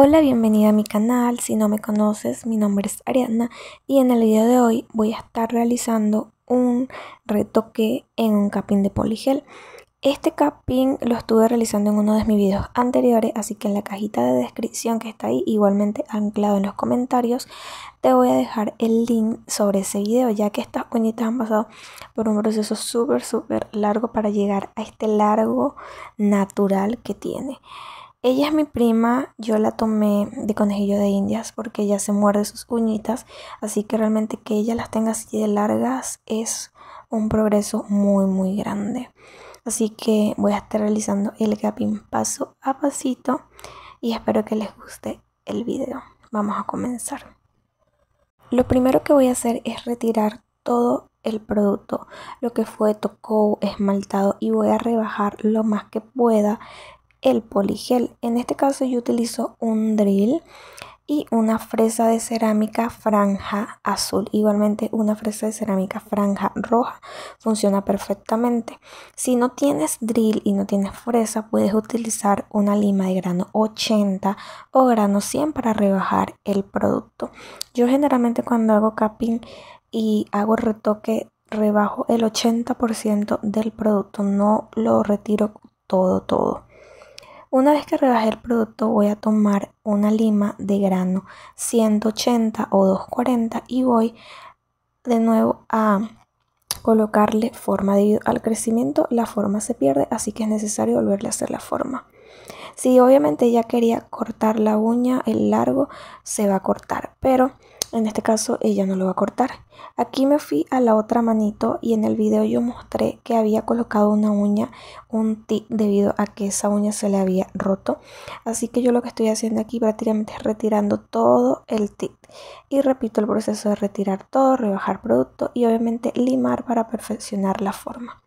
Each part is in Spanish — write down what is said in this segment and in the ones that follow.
Hola, bienvenida a mi canal. Si no me conoces, mi nombre es Ariana y en el video de hoy voy a estar realizando un retoque en un capping de poligel. Este capping lo estuve realizando en uno de mis videos anteriores, así que en la cajita de descripción que está ahí, igualmente anclado en los comentarios, te voy a dejar el link sobre ese video, ya que estas uñitas han pasado por un proceso súper, súper largo para llegar a este largo natural que tiene. Ella es mi prima, yo la tomé de conejillo de indias porque ella se muerde sus uñitas, así que realmente que ella las tenga así de largas es un progreso muy muy grande. Así que voy a estar realizando el gapping paso a pasito y espero que les guste el video. Vamos a comenzar. Lo primero que voy a hacer es retirar todo el producto, lo que fue tocó, esmaltado y voy a rebajar lo más que pueda el poligel. En este caso yo utilizo un drill y una fresa de cerámica franja azul. Igualmente una fresa de cerámica franja roja funciona perfectamente. Si no tienes drill y no tienes fresa, puedes utilizar una lima de grano 80 o grano 100 para rebajar el producto. Yo generalmente cuando hago capping y hago retoque rebajo el 80% del producto, no lo retiro todo todo. Una vez que rebajé el producto voy a tomar una lima de grano 180 o 240 y voy de nuevo a colocarle forma debido al crecimiento la forma se pierde así que es necesario volverle a hacer la forma si obviamente ya quería cortar la uña el largo se va a cortar pero en este caso ella no lo va a cortar. Aquí me fui a la otra manito y en el video yo mostré que había colocado una uña, un tip, debido a que esa uña se le había roto. Así que yo lo que estoy haciendo aquí prácticamente es retirando todo el tip. Y repito el proceso de retirar todo, rebajar producto y obviamente limar para perfeccionar la forma.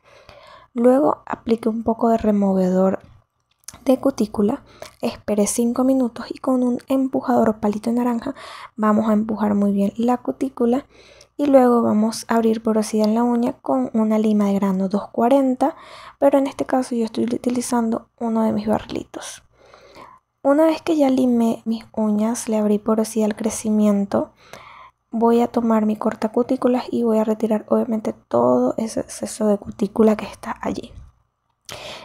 Luego apliqué un poco de removedor de cutícula. Espere 5 minutos y con un empujador palito naranja vamos a empujar muy bien la cutícula. Y luego vamos a abrir porosidad en la uña con una lima de grano 240, pero en este caso yo estoy utilizando uno de mis barrilitos. Una vez que ya limé mis uñas, le abrí porosidad al crecimiento, voy a tomar mi corta cutícula y voy a retirar obviamente todo ese exceso de cutícula que está allí.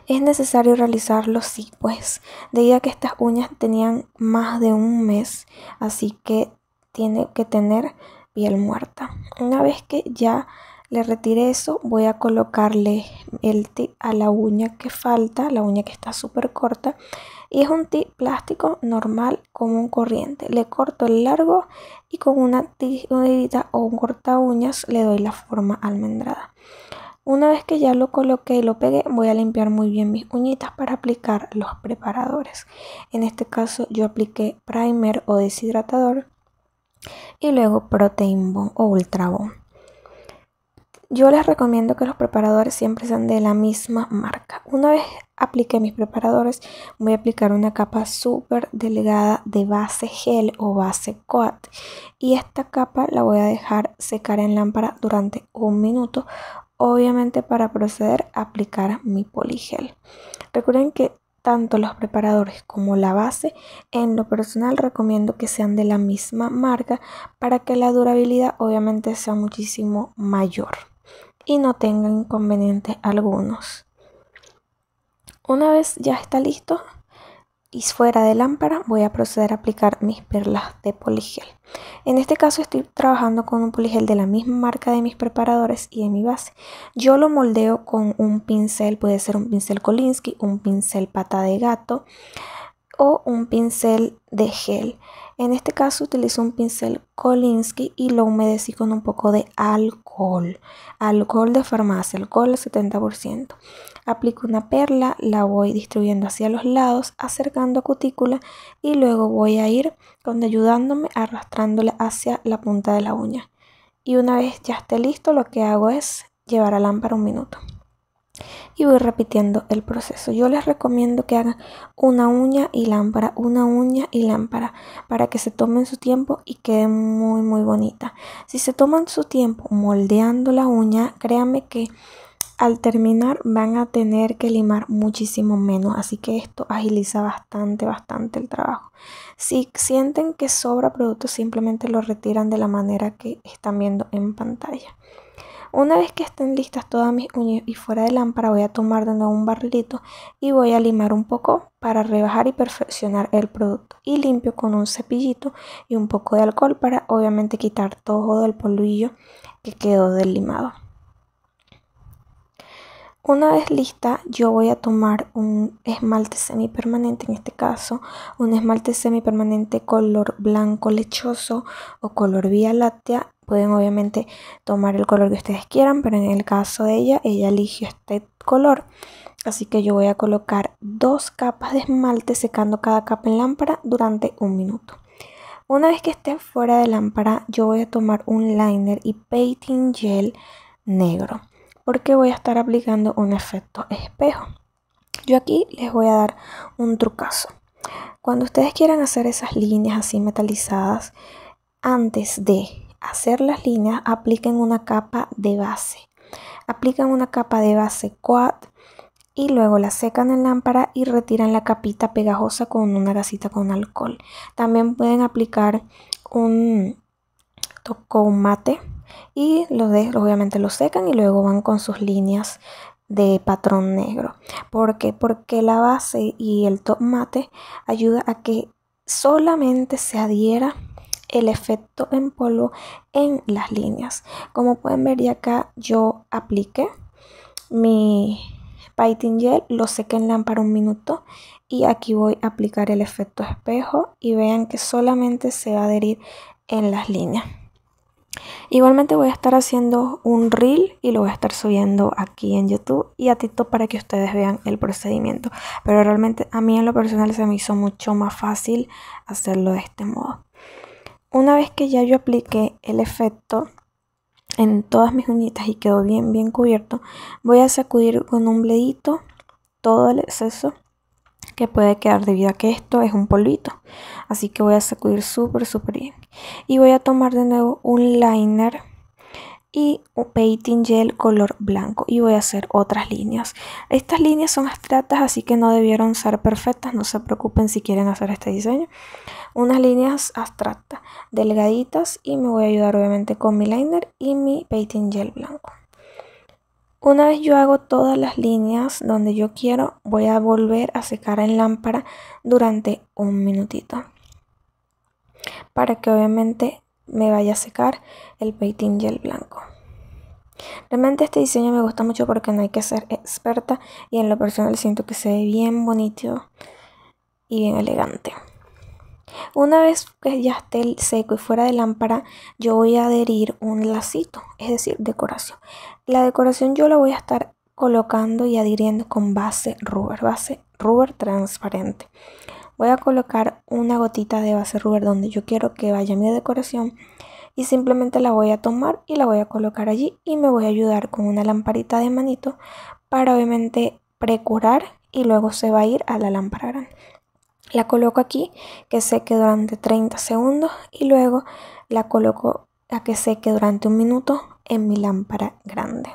¿Es necesario realizarlo? Sí, pues debido a que estas uñas tenían más de un mes, así que tiene que tener piel muerta. Una vez que ya le retire eso, voy a colocarle el tip a la uña que falta, la uña que está súper corta. Y es un tip plástico normal, común, corriente. Le corto el largo y con una tijerita o un corta uñas le doy la forma almendrada. Una vez que ya lo coloqué y lo pegué, voy a limpiar muy bien mis uñitas para aplicar los preparadores. En este caso yo apliqué primer o deshidratador y luego protein Bone o ultra Yo les recomiendo que los preparadores siempre sean de la misma marca. Una vez apliqué mis preparadores, voy a aplicar una capa súper delgada de base gel o base coat. Y esta capa la voy a dejar secar en lámpara durante un minuto obviamente para proceder a aplicar mi poligel. Recuerden que tanto los preparadores como la base, en lo personal recomiendo que sean de la misma marca para que la durabilidad obviamente sea muchísimo mayor y no tengan inconvenientes algunos. Una vez ya está listo, y fuera de lámpara voy a proceder a aplicar mis perlas de poligel. En este caso estoy trabajando con un poligel de la misma marca de mis preparadores y de mi base. Yo lo moldeo con un pincel, puede ser un pincel Kolinsky, un pincel pata de gato, o un pincel de gel. En este caso utilizo un pincel Kolinsky y lo humedecí con un poco de alcohol, alcohol de farmacia, alcohol al 70%. Aplico una perla, la voy distribuyendo hacia los lados, acercando a cutícula y luego voy a ir con ayudándome arrastrándole hacia la punta de la uña. Y una vez ya esté listo, lo que hago es llevar a lámpara un minuto y voy repitiendo el proceso. Yo les recomiendo que hagan una uña y lámpara, una uña y lámpara para que se tomen su tiempo y quede muy muy bonita. Si se toman su tiempo moldeando la uña, créanme que al terminar van a tener que limar muchísimo menos, así que esto agiliza bastante, bastante el trabajo. Si sienten que sobra producto, simplemente lo retiran de la manera que están viendo en pantalla. Una vez que estén listas todas mis uñas y fuera de lámpara voy a tomar de nuevo un barrilito y voy a limar un poco para rebajar y perfeccionar el producto. Y limpio con un cepillito y un poco de alcohol para obviamente quitar todo el polvillo que quedó del limado. Una vez lista, yo voy a tomar un esmalte semipermanente, en este caso, un esmalte semipermanente color blanco lechoso o color vía láctea Pueden obviamente tomar el color que ustedes quieran, pero en el caso de ella, ella eligió este color. Así que yo voy a colocar dos capas de esmalte secando cada capa en lámpara durante un minuto. Una vez que esté fuera de lámpara, yo voy a tomar un liner y painting gel negro. Porque voy a estar aplicando un efecto espejo. Yo aquí les voy a dar un trucazo. Cuando ustedes quieran hacer esas líneas así metalizadas, antes de hacer las líneas apliquen una capa de base. Aplican una capa de base quad y luego la secan en lámpara y retiran la capita pegajosa con una gasita con alcohol. También pueden aplicar un mate y los de, obviamente lo secan y luego van con sus líneas de patrón negro. ¿Por qué? Porque la base y el top mate ayuda a que solamente se adhiera el efecto en polvo en las líneas. Como pueden ver ya acá yo apliqué mi Painting Gel, lo sequé en lámpara un minuto y aquí voy a aplicar el efecto espejo y vean que solamente se va a adherir en las líneas. Igualmente voy a estar haciendo un reel y lo voy a estar subiendo aquí en YouTube y a TikTok para que ustedes vean el procedimiento. Pero realmente a mí en lo personal se me hizo mucho más fácil hacerlo de este modo. Una vez que ya yo apliqué el efecto en todas mis uñitas y quedó bien bien cubierto, voy a sacudir con un bledito todo el exceso que puede quedar debido a que esto es un polvito. Así que voy a sacudir súper súper bien. Y voy a tomar de nuevo un liner y un painting gel color blanco y voy a hacer otras líneas estas líneas son abstractas así que no debieron ser perfectas no se preocupen si quieren hacer este diseño unas líneas abstractas delgaditas y me voy a ayudar obviamente con mi liner y mi painting gel blanco una vez yo hago todas las líneas donde yo quiero voy a volver a secar en lámpara durante un minutito para que obviamente me vaya a secar el painting gel blanco. Realmente este diseño me gusta mucho porque no hay que ser experta y en lo personal siento que se ve bien bonito y bien elegante. Una vez que ya esté seco y fuera de lámpara, yo voy a adherir un lacito, es decir, decoración. La decoración yo la voy a estar colocando y adhiriendo con base rubber, base rubber transparente voy a colocar una gotita de base rubber donde yo quiero que vaya mi decoración y simplemente la voy a tomar y la voy a colocar allí y me voy a ayudar con una lamparita de manito para obviamente precurar y luego se va a ir a la lámpara grande. La coloco aquí que seque durante 30 segundos y luego la coloco a que seque durante un minuto en mi lámpara grande.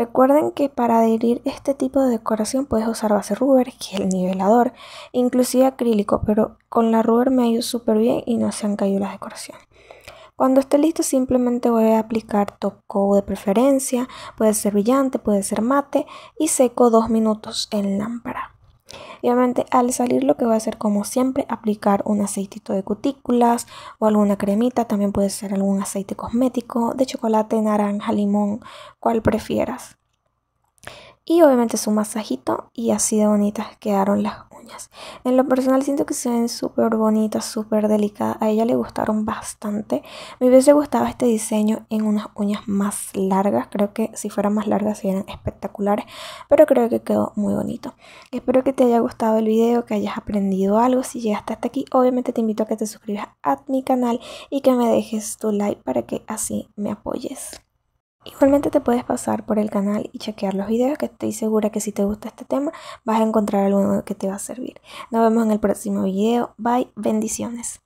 Recuerden que para adherir este tipo de decoración puedes usar base rubber, el nivelador, inclusive acrílico, pero con la rubber me ha ido súper bien y no se han caído las decoraciones. Cuando esté listo simplemente voy a aplicar top coat de preferencia, puede ser brillante, puede ser mate y seco dos minutos en lámpara. Obviamente al salir lo que voy a hacer como siempre, aplicar un aceitito de cutículas o alguna cremita, también puede ser algún aceite cosmético de chocolate, naranja, limón, cual prefieras y obviamente su masajito y así de bonitas quedaron las uñas. En lo personal siento que se ven súper bonitas, súper delicadas, a ella le gustaron bastante. Me hubiese gustado este diseño en unas uñas más largas, creo que si fueran más largas serían espectaculares, pero creo que quedó muy bonito. Espero que te haya gustado el video, que hayas aprendido algo, si llegaste hasta aquí obviamente te invito a que te suscribas a mi canal y que me dejes tu like para que así me apoyes. Igualmente te puedes pasar por el canal y chequear los videos que estoy segura que si te gusta este tema vas a encontrar alguno que te va a servir. Nos vemos en el próximo video. Bye, bendiciones.